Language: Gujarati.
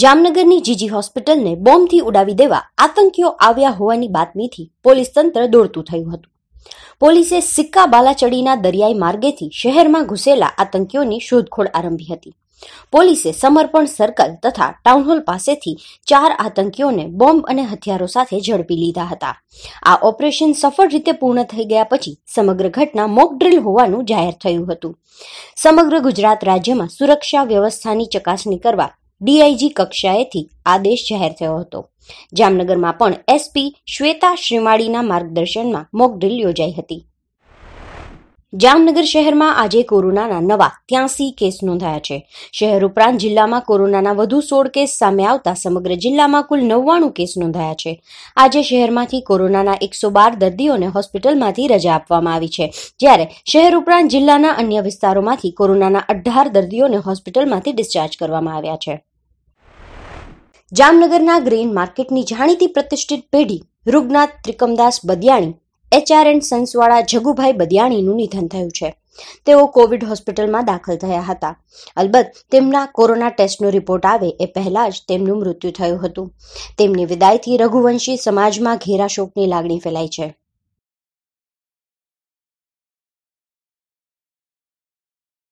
જામનગરની જીજી હોસ્પિટલને બોમ્બથી ઉડાવી દેવા આતંકીઓ આવ્યા હોવાની બાતમીથી પોલીસ તંત્ર દોડતું થયું હતું પોલીસે સિક્કા બાલાચડીના દરિયાઈ માર્ગેથી શહેરમાં ઘુસેલા આતંકીઓની શોધખોળ આરંભી હતી પોલીસે સમર્પણ સર્કલ તથા ટાઉનહોલ પાસેથી ચાર આતંકીઓને બોમ્બ અને હથિયારો સાથે ઝડપી લીધા હતા આ ઓપરેશન સફળ રીતે પૂર્ણ થઈ ગયા પછી સમગ્ર ઘટના મોક ડ્રિલ હોવાનું જાહેર થયું હતું સમગ્ર ગુજરાત રાજ્યમાં સુરક્ષા વ્યવસ્થાની ચકાસણી કરવા ડીઆઈજી કક્ષાએથી આદેશ જાહેર થયો હતો જામનગરમાં પણ એસપી શ્વેતા શ્રીમાળીના માર્ગદર્શનમાં મોકડ્રીલ યોજાઈ હતી જામનગર શહેરમાં આજે કોરોનાના નવા ત્યાંસી કેસ નોંધાયા છે શહેર ઉપરાંત જિલ્લામાં કોરોનાના વધુ સોળ કેસ સામે આવતા સમગ્ર જિલ્લામાં કુલ નવ્વાણું કેસ નોંધાયા છે આજે શહેરમાંથી કોરોનાના એકસો બાર દર્દીઓને હોસ્પિટલમાંથી રજા આપવામાં આવી છે જ્યારે શહેર ઉપરાંત જિલ્લાના અન્ય વિસ્તારોમાંથી કોરોનાના અઢાર દર્દીઓને હોસ્પિટલમાંથી ડિસ્ચાર્જ કરવામાં આવ્યા છે જામનગરના ગ્રીન માર્કેટની જાણીતી પ્રતિષ્ઠિત પેઢી રૂગનાથ ત્રિકમદાસ બદિયાણી એચઆર એન્ડ સન્સવાળા જગુભાઈ બદિયાણીનું નિધન થયું છે તેઓ કોવિડ હોસ્પિટલમાં દાખલ થયા હતા અલબત્ત તેમના કોરોના ટેસ્ટનો રિપોર્ટ આવે એ પહેલા જ તેમનું મૃત્યુ થયું હતું તેમની વિદાયથી રઘુવંશી સમાજમાં ઘેરા શોકની લાગણી ફેલાઈ છે